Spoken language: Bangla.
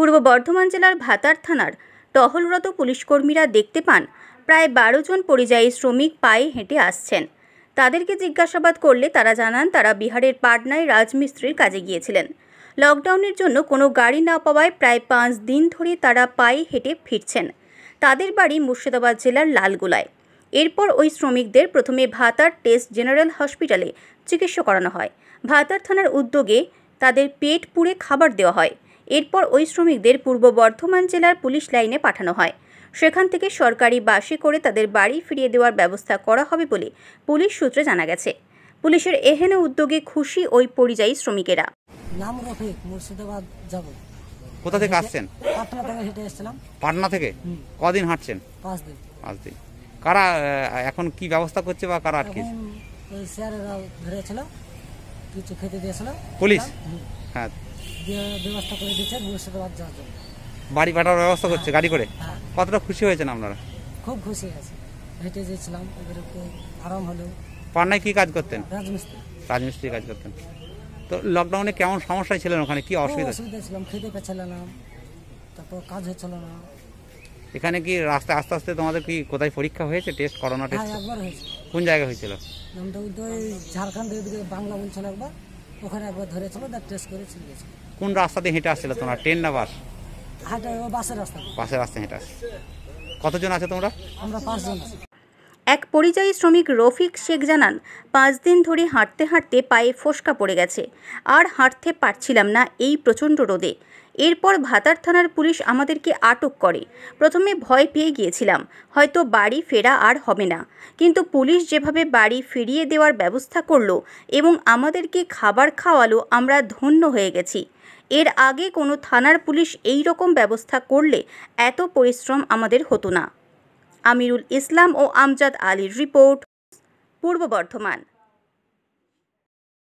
পূর্ব বর্ধমান জেলার ভাতার থানার টহলরত পুলিশকর্মীরা দেখতে পান প্রায় বারো জন পরিযায়ী শ্রমিক পায়ে হেঁটে আসছেন তাদেরকে জিজ্ঞাসাবাদ করলে তারা জানান তারা বিহারের পাটনায় রাজমিস্ত্রির কাজে গিয়েছিলেন লকডাউনের জন্য কোনো গাড়ি না পাওয়ায় প্রায় পাঁচ দিন ধরে তারা পায়ে হেঁটে ফিরছেন তাদের বাড়ি মুর্শিদাবাদ জেলার লালগোলায় এরপর ওই শ্রমিকদের প্রথমে ভাতার টেস্ট জেনারেল হসপিটালে চিকিৎসা করানো হয় ভাতার থানার উদ্যোগে তাদের পেট পুড়ে খাবার দেওয়া হয় এরপর ওই শ্রমিকদের পূর্ব বর্ধমান জেলার পুলিশ লাইনে পাঠানো হয় সেখান থেকে সরকারি বাসে করে তাদের বাড়ি ফিরিয়ে দেওয়ার ব্যবস্থা করা হবে বলে পুলিশ সূত্রে জানা গেছে পুলিশের এহেন উদ্যোগে খুশি ওই পরিযায়ী শ্রমিকেরা নাম রফিক মুর্শিদাবাদ যাব কোথা থেকে আসছেন পাটনা থেকে হেঁটে এসেছিলাম পাটনা থেকে কদিন হাঁটছেন পাঁচ দিন পাঁচ দিন কারা এখন কি ব্যবস্থা করছে বা কারা ধরেছিল কিছু খেতে দিয়েছিল পুলিশ হ্যাঁ ব্যবস্থা করে দিয়েছেন মুর্শিদাবাদ যাওয়ার বাড়ি পাঠানোর ব্যবস্থা হ্যাঁ, করছে গাড়ি করে হ্যাঁ। কতটা খুশি হয়েছেন আপনারা খুব খুশি আছি হেঁটে যেছিলাম আরাম হলো পান্নায় কি কাজ করতেন রাজমিস্ত্রি রাজমিস্ত্রি কাজ করতেন তো লকডাউনে কেমন সমস্যায় ছিলেন ওখানে কি অসুবিধা অসুবিধা ছিলাম খেতে পাচ্ছিল না তারপর কাজ হচ্ছিল না এখানে কি রাস্তা আস্তে আস্তে তোমাদের কি কোথায় পরীক্ষা হয়েছে টেস্ট করোনা টেস্ট কোন জায়গায় হয়েছিল ঝাড়খণ্ড বাংলা অঞ্চলে একবার ওখানে একবার ধরেছিল দেখ টেস্ট করে চলে গেছে কোন রাস্তা দিয়ে হেঁটে আসছিল তোমরা ট্রেন না বাস হাঁটা বাসের রাস্তা বাসের রাস্তা হেঁটে আসছে কতজন আছে তোমরা আমরা পাঁচজন আছি এক পরিযায়ী শ্রমিক রফিক শেখ জানান পাঁচ দিন ধরে হাঁটতে হাঁটতে পায়ে ফোসকা পড়ে গেছে আর হাঁটতে পারছিলাম না এই প্রচণ্ড রোদে এরপর ভাতার থানার পুলিশ আমাদেরকে আটক করে প্রথমে ভয় পেয়ে গিয়েছিলাম হয়তো বাড়ি ফেরা আর হবে না কিন্তু পুলিশ যেভাবে বাড়ি ফিরিয়ে দেওয়ার ব্যবস্থা করলো এবং আমাদেরকে খাবার খাওয়ালো আমরা ধন্য হয়ে গেছি এর আগে কোনো থানার পুলিশ এই রকম ব্যবস্থা করলে এত পরিশ্রম আমাদের হতো না আমিরুল ইসলাম ও আমজাদ আলীর রিপোর্ট পূর্ব বর্ধমান